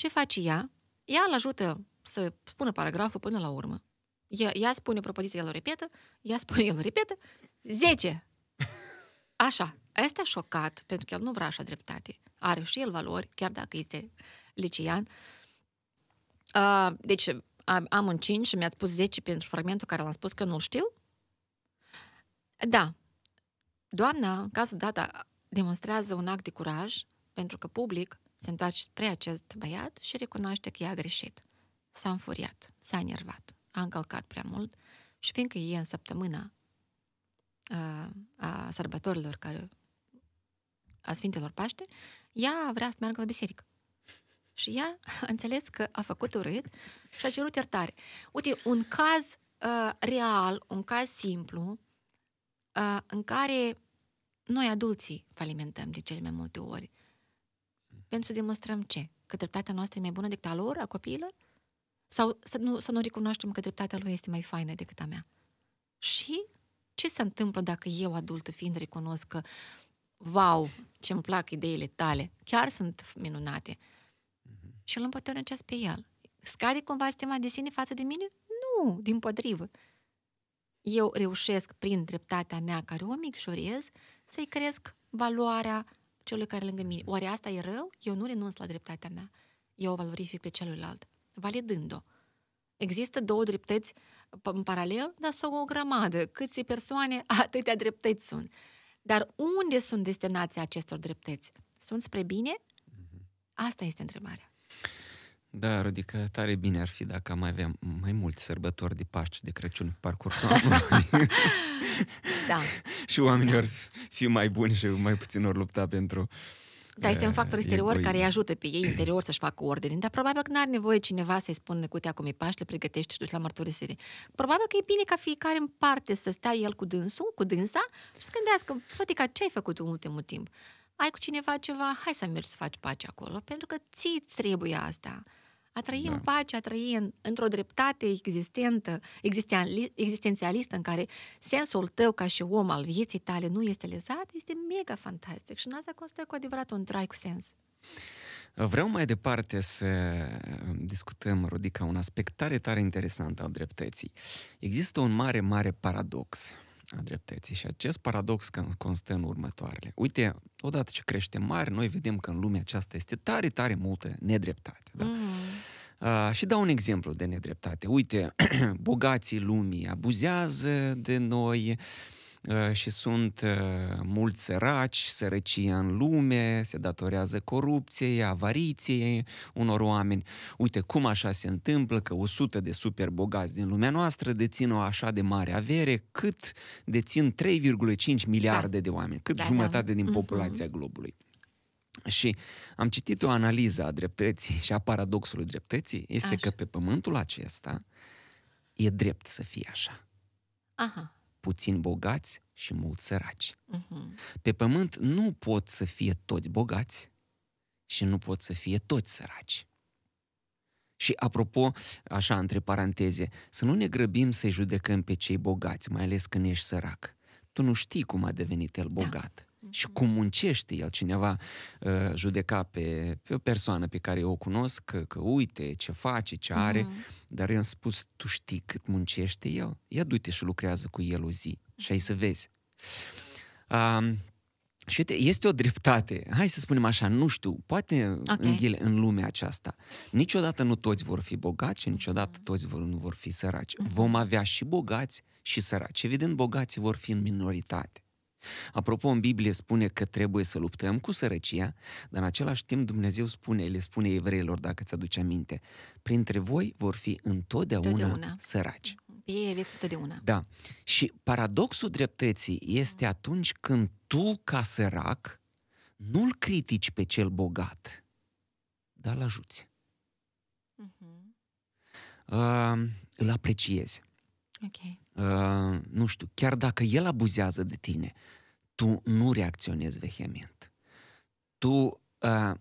Ce face ea? Ea îl ajută să spună paragraful până la urmă. Ea, ea spune propoziția, el o repetă, ea spune, el o repetă, 10! Așa. Este șocat, pentru că el nu vrea așa dreptate. Are și el valori, chiar dacă este licean. Uh, deci am, am un 5 și mi-a spus 10 pentru fragmentul care l-am spus că nu știu. Da. Doamna, în cazul data, demonstrează un act de curaj, pentru că public se întoarce spre acest băiat și recunoaște că i-a greșit. S-a înfuriat, s-a enervat, a încălcat prea mult și fiindcă e în săptămâna a, a sărbătorilor care a Sfintelor Paște, ea vrea să meargă la biserică. Și ea a înțeles că a făcut urât și a cerut iertare. Uite, un caz uh, real, un caz simplu, uh, în care noi adulții falimentăm de cele mai multe ori. Pentru să demonstrăm ce? Că dreptatea noastră e mai bună decât a lor, a copiilor? Sau să nu, să nu recunoaștem că dreptatea lui este mai faină decât a mea? Și ce se întâmplă dacă eu, adultă fiind, recunosc că wow, ce îmi plac ideile tale, chiar sunt minunate. Mhm. Și îl împătărnăcesc pe el. Scade cumva stima de sine față de mine? Nu, din potrivă. Eu reușesc, prin dreptatea mea, care o micșorez, să-i cresc valoarea celui care e lângă mine. Oare asta e rău? Eu nu renunț la dreptatea mea. Eu o valorific pe celălalt, validând-o. Există două dreptăți în paralel, dar sunt o grămadă. Câți persoane, atâtea dreptăți sunt. Dar unde sunt destinația acestor dreptăți? Sunt spre bine? Mhm. Asta este întrebarea. Da, Rodica, tare bine ar fi dacă mai avem mai mulți sărbători de Paști de Crăciun pe parcursul anului. da. și oamenii da. ar fi mai buni și mai puțin ori lupta pentru da, este un factor eh, exterior care îi ajută pe ei interior să-și facă ordine, dar probabil că n-are nevoie cineva să-i spună, cu acum e Paște, pregătește și duci la mărturisire. Probabil că e bine ca fiecare în parte să stea el cu dânsul, cu dânsa și să gândească, Rodica, ce ai făcut în ultimul timp? Ai cu cineva ceva, hai să mergi să faci pace acolo, pentru că ți trebuie asta. A trăi da. în pace, a trăi în, într-o dreptate existentă, existențialistă, în care sensul tău ca și om al vieții tale nu este lezat, este mega fantastic și în asta constă cu adevărat un trai cu sens. Vreau mai departe să discutăm, Rodica, un aspect tare, tare interesant al dreptății. Există un mare, mare paradox a dreptății. Și acest paradox constă în următoarele. Uite, odată ce crește mare, noi vedem că în lumea aceasta este tare, tare multă nedreptate. Da? Mm. Uh, și dau un exemplu de nedreptate. Uite, bogații lumii abuzează de noi, uh, Uh, și sunt uh, mulți săraci, sărăcia în lume, se datorează corupției, avariției unor oameni. Uite cum așa se întâmplă că 100 de super bogați din lumea noastră dețin o așa de mare avere cât dețin 3,5 miliarde da. de oameni, cât da, jumătate da. din mm-hmm. populația mm-hmm. globului. Și am citit o analiză a dreptății și a paradoxului dreptății, este așa. că pe pământul acesta e drept să fie așa. Aha puțin bogați și mulți săraci. Uh-huh. Pe pământ nu pot să fie toți bogați și nu pot să fie toți săraci. Și apropo, așa între paranteze, să nu ne grăbim să-i judecăm pe cei bogați, mai ales când ești sărac. Tu nu știi cum a devenit el da. bogat. Da și cum muncește el cineva uh, judeca pe, pe o persoană pe care eu o cunosc, că, că uite ce face, ce are, uh-huh. dar eu am spus, tu știi cât muncește el? Ia du-te și lucrează cu el o zi și ai să vezi. Um, și uite, este o dreptate, hai să spunem așa, nu știu, poate okay. în, ghile, în lumea aceasta, niciodată nu toți vor fi bogați, niciodată mhm. toți vor, nu vor fi săraci. Mhm. Vom avea și bogați și săraci. Evident, bogații vor fi în minoritate. Apropo, în Biblie spune că trebuie să luptăm cu sărăcia, dar în același timp Dumnezeu spune, le spune evreilor, dacă ți-aduce aminte, printre voi vor fi întotdeauna, întotdeauna. săraci. Ei vieți întotdeauna. Da. Și paradoxul dreptății este atunci când tu, ca sărac, nu-l critici pe cel bogat, dar îl ajuți. Uh-huh. Uh, îl apreciezi. Okay. Uh, nu știu, chiar dacă el abuzează de tine, tu nu reacționezi vehement. Tu uh,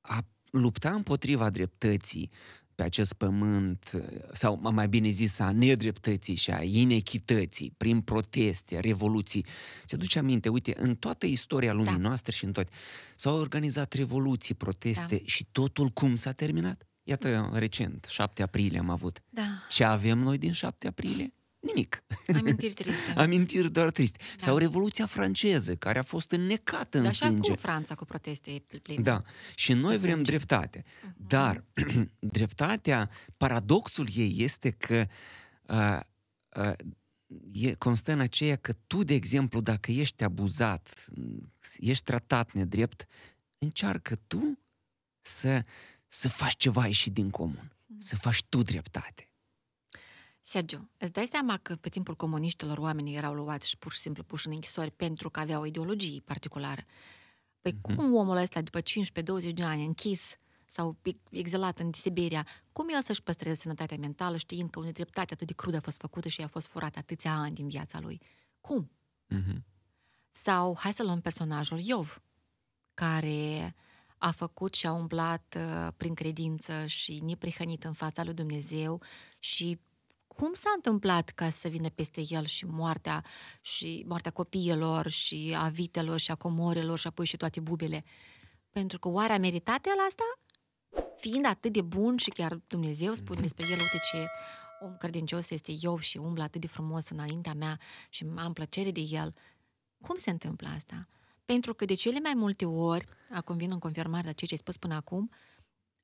a lupta împotriva dreptății pe acest pământ, uh, sau mai bine zis a nedreptății și a inechității, prin proteste, revoluții. Se duce aminte, uite, în toată istoria lumii da. noastre și în toate, s-au organizat revoluții, proteste da. și totul cum s-a terminat? Iată, recent, 7 aprilie am avut. Da. Ce avem noi din 7 aprilie? Nimic. Amintiri triste. Amintiri doar triste. Da. Sau Revoluția franceză, care a fost înnecată în Dar sânge. Dar și Franța cu proteste pline. Da. Și noi vrem sânge. dreptate. Uh-huh. Dar dreptatea, paradoxul ei este că uh, uh, e, constă în aceea că tu, de exemplu, dacă ești abuzat, ești tratat nedrept, încearcă tu să, să faci ceva ieșit din comun, uh-huh. să faci tu dreptate. Sergiu, îți dai seama că pe timpul comuniștilor oamenii erau luați și pur și simplu puși în închisori pentru că aveau o ideologie particulară. Păi mm-hmm. cum omul ăsta după 15-20 de ani închis sau exilat în Siberia, cum el să-și păstreze sănătatea mentală știind că o nedreptate atât de crudă a fost făcută și a fost furată atâția ani din viața lui? Cum? Mm-hmm. Sau hai să luăm personajul Iov, care a făcut și a umblat uh, prin credință și neprihănit în fața lui Dumnezeu și cum s-a întâmplat ca să vină peste el și moartea, și moartea copiilor, și a vitelor, și a comorilor, și apoi și toate bubele? Pentru că oare a meritat el asta? Fiind atât de bun și chiar Dumnezeu spune mm-hmm. despre el, uite ce om credincios este eu și umblă atât de frumos înaintea mea și am plăcere de el. Cum se întâmplă asta? Pentru că de cele mai multe ori, acum vin în confirmare la ceea ce ai spus până acum,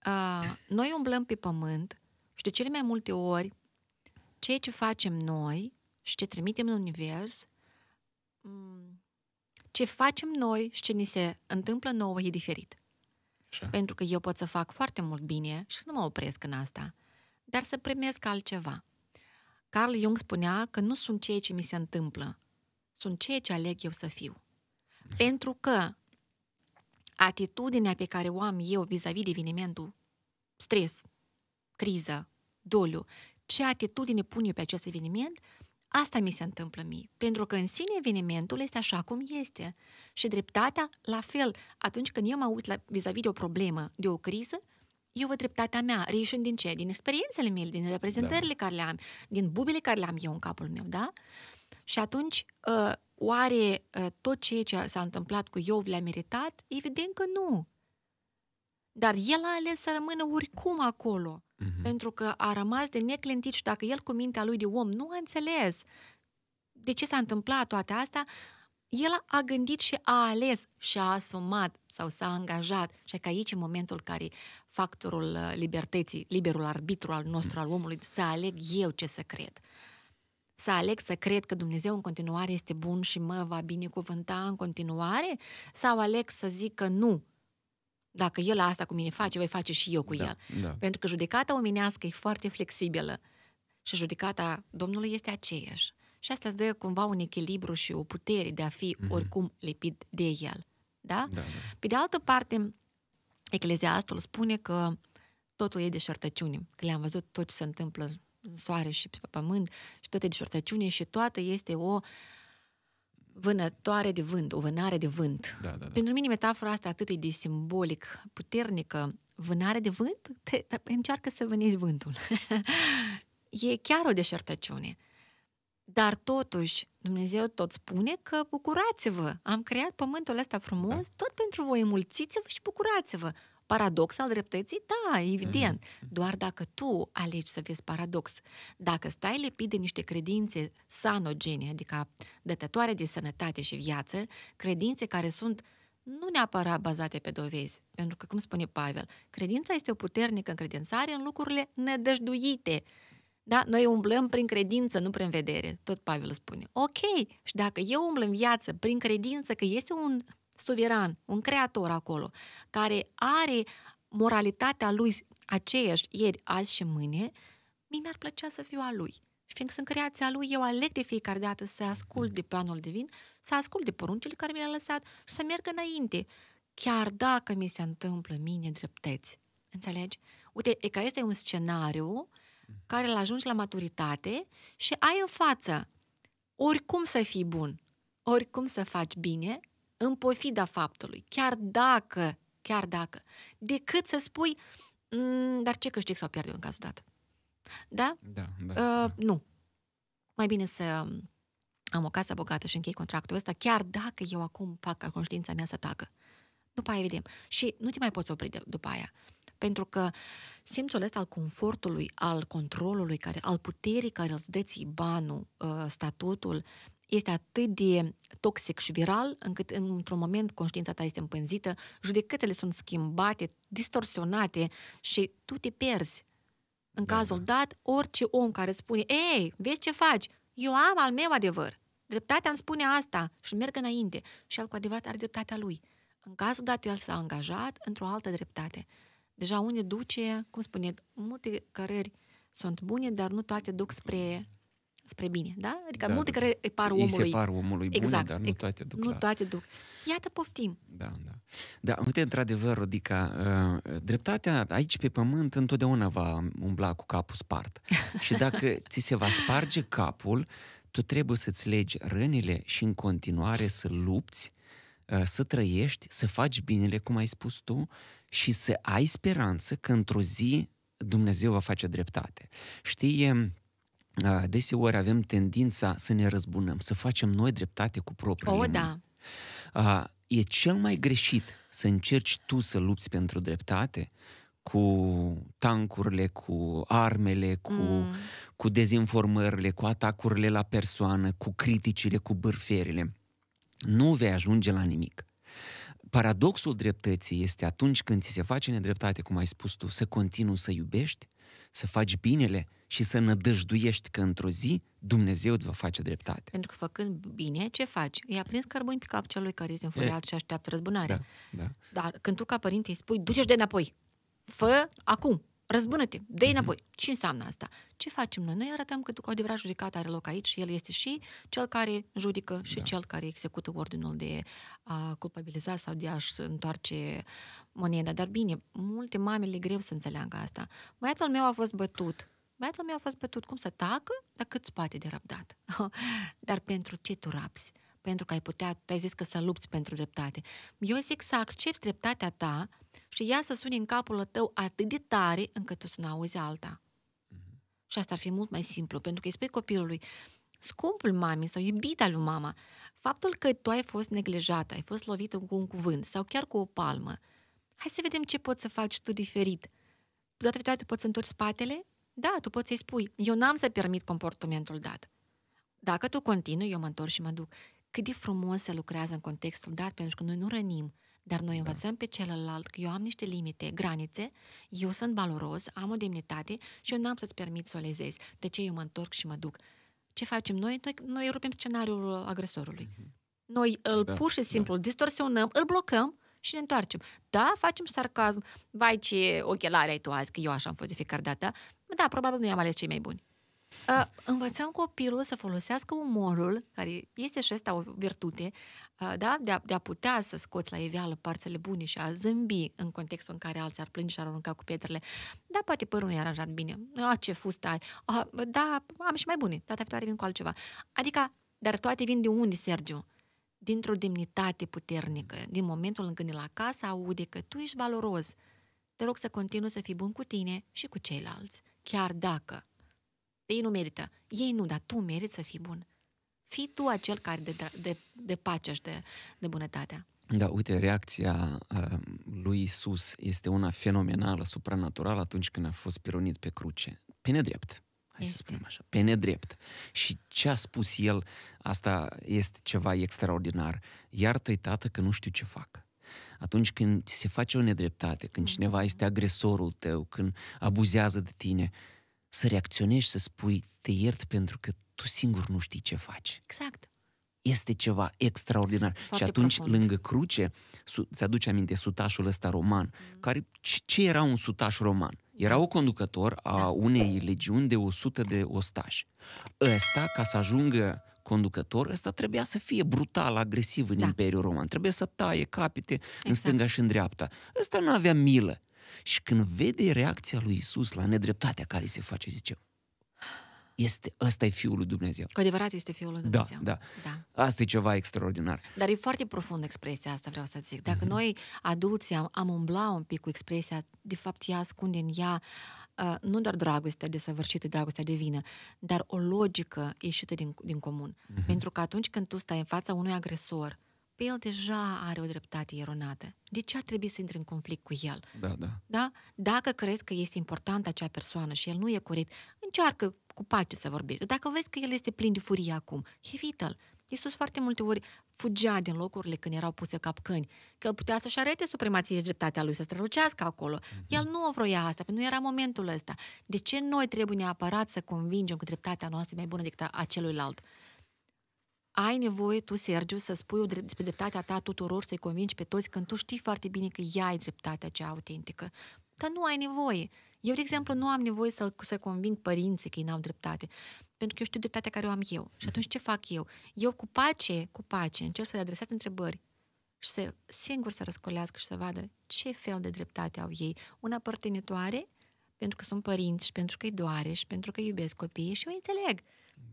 uh, noi umblăm pe pământ și de cele mai multe ori ceea ce facem noi și ce trimitem în univers, mm, ce facem noi și ce ni se întâmplă nouă e diferit. Așa. Pentru că eu pot să fac foarte mult bine și să nu mă opresc în asta, dar să primesc altceva. Carl Jung spunea că nu sunt ceea ce mi se întâmplă, sunt ceea ce aleg eu să fiu. Așa. Pentru că atitudinea pe care o am eu vis-a-vis de evenimentul, stres, criză, doliu, ce atitudine pun eu pe acest eveniment, asta mi se întâmplă mie. Pentru că în sine evenimentul este așa cum este. Și dreptatea, la fel, atunci când eu mă uit la, vis-a-vis de o problemă, de o criză, eu văd dreptatea mea, reieșind din ce? Din experiențele mele, din reprezentările da. care le am, din bubile care le am eu în capul meu, da? Și atunci, ă, oare ă, tot ceea ce s-a întâmplat cu Iov le-a meritat? Evident că nu. Dar el a ales să rămână oricum acolo uh-huh. pentru că a rămas de neclintit și dacă el cu mintea lui de om nu a înțeles de ce s-a întâmplat toate astea, el a gândit și a ales și a asumat sau s-a angajat. Și că aici e momentul care factorul uh, libertății, liberul arbitru al nostru, al omului, să aleg eu ce să cred. Să aleg să cred că Dumnezeu în continuare este bun și mă va binecuvânta în continuare? Sau aleg să zic că nu, dacă el asta cu mine face, voi face și eu cu da, el. Da. Pentru că judecata omenească e foarte flexibilă și judecata Domnului este aceeași. Și asta îți dă cumva un echilibru și o putere de a fi mm-hmm. oricum lipit de el. Da? Da, da? Pe de altă parte, Ecleziastul spune că totul e de șertăciune, că le-am văzut tot ce se întâmplă în soare și pe pământ și tot e de șertăciune și toată este o uh, vânătoare de vânt, o vânare de vânt. Da, da, da. Pentru mine metafora asta atât de simbolic, puternică. Vânare de vânt? Te, te, încearcă să vânezi vântul. e chiar o deșertăciune. Dar totuși, Dumnezeu tot spune că bucurați-vă, am creat pământul ăsta frumos, da. tot pentru voi, mulțiți-vă și bucurați-vă. Paradox al dreptății? Da, evident. Mm-hmm. Doar dacă tu alegi să vezi paradox. Dacă stai lipit de niște credințe sanogene, adică dătătoare de sănătate și viață, credințe care sunt nu neapărat bazate pe dovezi, pentru că, cum spune Pavel, credința este o puternică încredințare în lucrurile nedăjduite. Da? Noi umblăm prin credință, nu prin vedere, tot Pavel spune. Ok, și dacă eu umblăm în viață prin credință că este un suveran, un creator acolo, care are moralitatea lui aceeași ieri, azi și mâine, mie mi-ar plăcea să fiu a lui. Și fiindcă sunt creația lui, eu aleg de fiecare dată să ascult de planul divin, să ascult de poruncile care mi le-a lăsat și să merg înainte, chiar dacă mi se întâmplă mine dreptăți. Înțelegi? Uite, e că este un scenariu care îl ajungi la maturitate și ai în față oricum să fii bun, oricum să faci bine, în pofida faptului, chiar dacă, chiar dacă, decât să spui, mm, dar ce câștig sau pierd eu în cazul dat? Da? Da, da, uh, da. Nu. Mai bine să am o casă bogată și închei contractul ăsta, chiar dacă eu acum fac ca conștiința mea să tacă. După aia vedem. Și nu te mai poți opri de, după aia. Pentru că simțul ăsta al confortului, al controlului, care, al puterii care îți dă banul, uh, statutul, este atât de toxic și viral, încât într-un moment conștiința ta este împânzită, judecățile sunt schimbate, distorsionate și tu te pierzi. În da, cazul da. dat, orice om care spune, ei, vezi ce faci, eu am al meu adevăr, dreptatea îmi spune asta și merg înainte și el cu adevărat are dreptatea lui. În cazul dat, el s-a angajat într-o altă dreptate. Deja unde duce, cum spune, multe cărări sunt bune, dar nu toate duc spre spre bine, da? Adică da, multe da. care îi par omului. Ei se par omului bune, exact. dar nu toate duc. Nu la... toate duc. Iată, poftim. Da, da. Da, uite, într-adevăr, Rodica, ă, dreptatea aici pe pământ întotdeauna va umbla cu capul spart. Și dacă ți se va sparge capul, tu trebuie să-ți legi rănile și în continuare să lupți, ă, să trăiești, să faci binele, cum ai spus tu, și să ai speranță că într-o zi Dumnezeu va face dreptate. Știi, Ah, deseori avem tendința să ne răzbunăm, să facem noi dreptate cu propriile oh, mâini. Da. Ah, e cel mai greșit să încerci tu să lupți pentru dreptate cu tancurile, cu armele, cu, mm. cu dezinformările, cu atacurile la persoană, cu criticile, cu bârferile. Nu vei ajunge la nimic. Paradoxul dreptății este atunci când ți se face nedreptate, cum ai spus tu, să continui să iubești, să faci binele, și să nădăjduiești că într-o zi Dumnezeu îți va face dreptate. Pentru că făcând bine, ce faci? I-a prins cărbuni pe cap celui care este înfuriat și așteaptă răzbunarea. Da, da. Dar când tu ca părinte îi spui, du-te de înapoi, fă acum, răzbună-te, dă mhm. înapoi. Mm-hmm. Ce înseamnă asta? Ce facem noi? Noi arătăm că cu adevărat judecata are loc aici și el este și cel care judecă și da. cel care execută ordinul de a culpabiliza sau de a-și întoarce moneda. Dar bine, multe mamele greu să înțeleagă asta. Băiatul meu a fost bătut Băiatul meu a fost bătut. Cum să tacă? Dar cât spate de răbdat. Dar pentru ce tu rapsi? Pentru că ai putea, tu ai zis că să lupți pentru dreptate. Eu zic să accepti dreptatea ta și ea să suni în capul tău atât de tare încât tu să n-auzi alta. Mm-hmm. Și asta ar fi mult mai simplu, pentru că îi spui copilului, scumpul mami sau iubita lui mama, faptul că tu ai fost neglijată, ai fost lovită cu un cuvânt sau chiar cu o palmă, hai să vedem ce poți să faci tu diferit. Tu dată viitoare te poți întorci spatele da, tu poți să-i spui, eu n-am să permit comportamentul dat. Dacă tu continui, eu mă întorc și mă duc. Cât de frumos se lucrează în contextul dat, pentru că noi nu rănim, dar noi da. învățăm da. pe celălalt că eu am niște limite, granițe, eu sunt valoros, am o demnitate și eu n-am să-ți permit să o lezezi. De ce eu mă întorc și mă duc? Ce facem noi? Noi, noi rupem scenariul agresorului. Mm-hmm. Noi îl da, pur și da. simplu da. distorsionăm, îl blocăm și ne întoarcem. Da, facem sarcasm. Vai ce ochelare ai tu azi, că eu așa am fost de fiecare dată, da, probabil nu i-am ales cei mai buni. Uh, învățăm copilul să folosească umorul, care este și asta o virtute, uh, da? de, a, de a putea să scoți la iveală parțele bune și a zâmbi în contextul în care alții ar plânge și ar arunca cu pietrele. Da, poate părul nu e aranjat bine. A, ce fust ai. A, da, am și mai bune. Data viitoare vin cu altceva. Adică, dar toate vin de unde, Sergiu? Dintr-o demnitate puternică, din momentul în când e la casă, aude că tu ești valoros. Te rog să continui să fii bun cu tine și cu ceilalți chiar dacă. Ei nu merită. Ei nu, dar tu meriți să fii bun. Fii tu acel care de, de, de pace și de, de bunătatea. Da, uite, reacția uh, lui Isus este una fenomenală, supranaturală atunci când a fost pironit pe cruce. Pe nedrept. Hai este. să spunem așa, pe nedrept. Și ce a spus el, asta este ceva extraordinar. Iartă-i, tată, că nu știu ce fac atunci când ți se face o nedreptate, când mhm. cineva este agresorul tău, când abuzează de tine, să reacționezi, să spui te iert pentru că tu singur nu știi ce faci. Exact. Este ceva extraordinar. Foarte și atunci, profund. lângă cruce, ți-aduce aminte sutașul ăsta roman, mm. care ce era un sutaș roman? Era da. o conducător a da. unei legiuni de 100 de ostași. Ăsta, ca să ajungă conducător, ăsta trebuia să fie brutal, agresiv în da. Imperiul Roman. Trebuie să taie capete exact. în stânga și în dreapta. Ăsta nu avea milă. Și când vede reacția lui Isus la nedreptatea care se face, zice, este, ăsta e Fiul lui Dumnezeu. Cu adevărat este Fiul lui da, Dumnezeu. Da, da. da. Asta e ceva extraordinar. Dar e foarte profund expresia asta, vreau să zic. Dacă mm-hmm. noi, adulții, am, am umbla un pic cu expresia, de fapt ea ascunde în ea uh, nu doar dragostea desăvârșită, dragostea divină, dar o logică ieșită din, din comun. Uh-huh. Pentru că atunci când tu stai în fața unui agresor, pe el deja are o dreptate eronată. De ce ar trebui să intri în conflict cu el? Da, da. da? Dacă crezi că este importantă acea persoană și el nu e corect, încearcă cu pace să vorbești. Dacă vezi că el este plin de furie acum, evită-l. Iisus foarte multe ori fugea din locurile când erau puse capcăni, că el putea să-și arete supremație dreptatea lui, să strălucească acolo. Mhm. El nu o vroia asta, pentru că nu era momentul ăsta. De ce noi trebuie neapărat să convingem că dreptatea noastră e mai bună decât a celuilalt? ai nevoie tu, Sergiu, să spui despre dreptatea ta tuturor, să-i convingi pe toți când tu știi foarte bine că ea e dreptatea cea autentică. Dar nu ai nevoie. Eu, de exemplu, nu am nevoie să, să conving părinții că ei n-au dreptate pentru că eu știu dreptatea care o am eu. Și mhm. atunci ce fac eu? Eu cu pace, cu pace, încerc să le adresez întrebări și să singur să răscolească și să vadă ce fel de dreptate au ei. Una părtinitoare, pentru că sunt părinți și pentru că îi doare și pentru că iubesc copiii și eu înțeleg.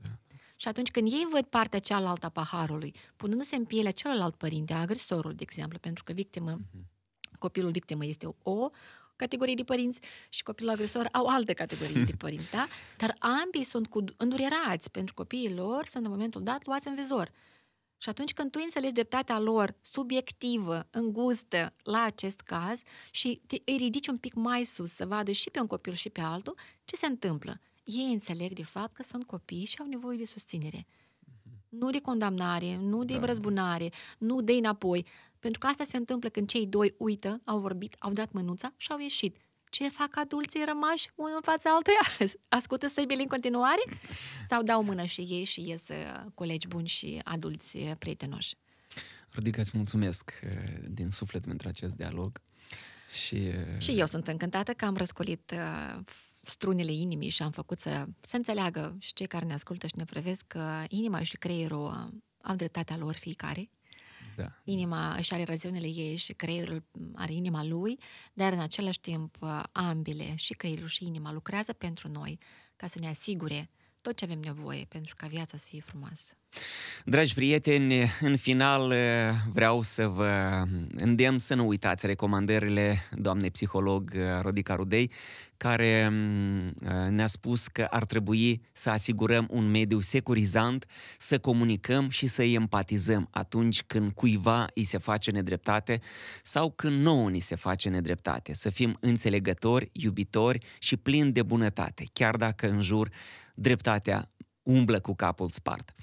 Da. Și atunci când ei văd partea cealaltă a paharului, punându-se în pielea celălalt părinte, agresorul de exemplu, pentru că victimă, uh-huh. copilul victimă este o categorii de părinți și copilul agresor au alte categorii de părinți, da? Dar ambii sunt cu îndurerați pentru copiii lor, sunt în momentul dat luați în vizor. Și atunci când tu înțelegi dreptatea lor subiectivă, îngustă la acest caz și te, îi ridici un pic mai sus să vadă și pe un copil și pe altul, ce se întâmplă? Ei înțeleg de fapt că sunt copii și au nevoie de susținere. Mhm. Nu de condamnare, nu de da. răzbunare, nu de înapoi, pentru că asta se întâmplă când cei doi uită, au vorbit, au dat mânuța și au ieșit. Ce fac adulții rămași unul în fața altuia? Ascultă săbile în continuare? Sau dau mână și ei și ies uh, colegi buni și adulți uh, prietenoși? Rodica, îți mulțumesc uh, din suflet pentru acest dialog. Și, și eu sunt încântată că am răscolit strunile inimii și am făcut să se înțeleagă și cei care ne ascultă și ne prevesc că inima și creierul au dreptatea lor fiecare da. Inima își are rațiunile ei și creierul are inima lui, dar în același timp uh, ambele, și creierul și inima, lucrează pentru noi ca să ne asigure tot ce avem nevoie pentru ca viața să fie frumoasă. Dragi prieteni, în final uh, vreau să vă îndemn să nu uitați recomandările doamnei psiholog uh, Rodica Rudei, care mm, ne-a spus că ar trebui să asigurăm un mediu securizant, să comunicăm și să empatizăm atunci când cuiva îi se face nedreptate sau când nouă ni se face nedreptate. Să fim înțelegători, iubitori și plini de bunătate, chiar dacă în jur dreptatea umblă cu capul spart.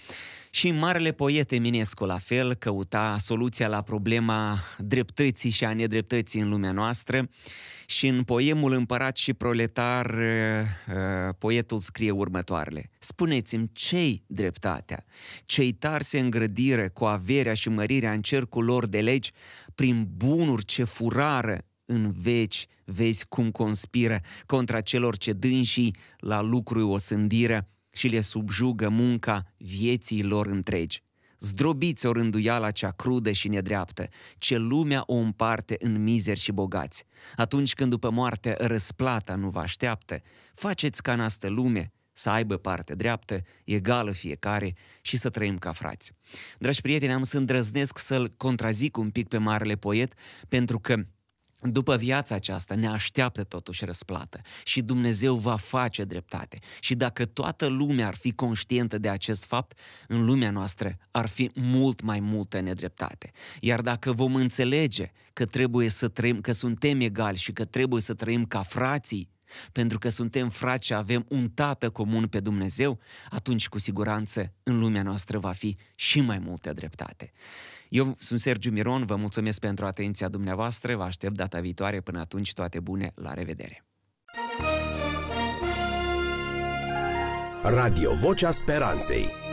Și marele poet Eminescu la fel căuta soluția la problema dreptății și a nedreptății în lumea noastră și în poemul Împărat și proletar uh, uh, poetul scrie următoarele. Spuneți-mi cei dreptatea, cei tari se îngrădire cu averea și mărirea în cercul lor de legi prin bunuri ce furară în veci vezi cum conspiră contra celor ce dânsii la lucru o sândiră și le subjugă munca vieții lor întregi. Zdrobiți o rânduiala cea crudă și nedreaptă, ce lumea o împarte în mizeri și bogați. Atunci când după moarte răsplata nu vă așteaptă, faceți ca în astă lume să aibă parte dreaptă, egală fiecare și să trăim ca frați. Dragi prieteni, am să îndrăznesc să-l contrazic un pic pe marele poet, pentru că după viața aceasta ne așteaptă totuși răsplată și Dumnezeu va face dreptate. Și dacă toată lumea ar fi conștientă de acest fapt, în lumea noastră ar fi mult mai multă nedreptate. Iar dacă vom înțelege că trebuie să trăim, că suntem egali și că trebuie să trăim ca frații, pentru că suntem frați și avem un tată comun pe Dumnezeu, atunci cu siguranță în lumea noastră va fi și mai multă dreptate. Eu sunt Sergiu Miron, vă mulțumesc pentru atenția dumneavoastră, vă aștept data viitoare, până atunci toate bune, la revedere! Radio Vocea Speranței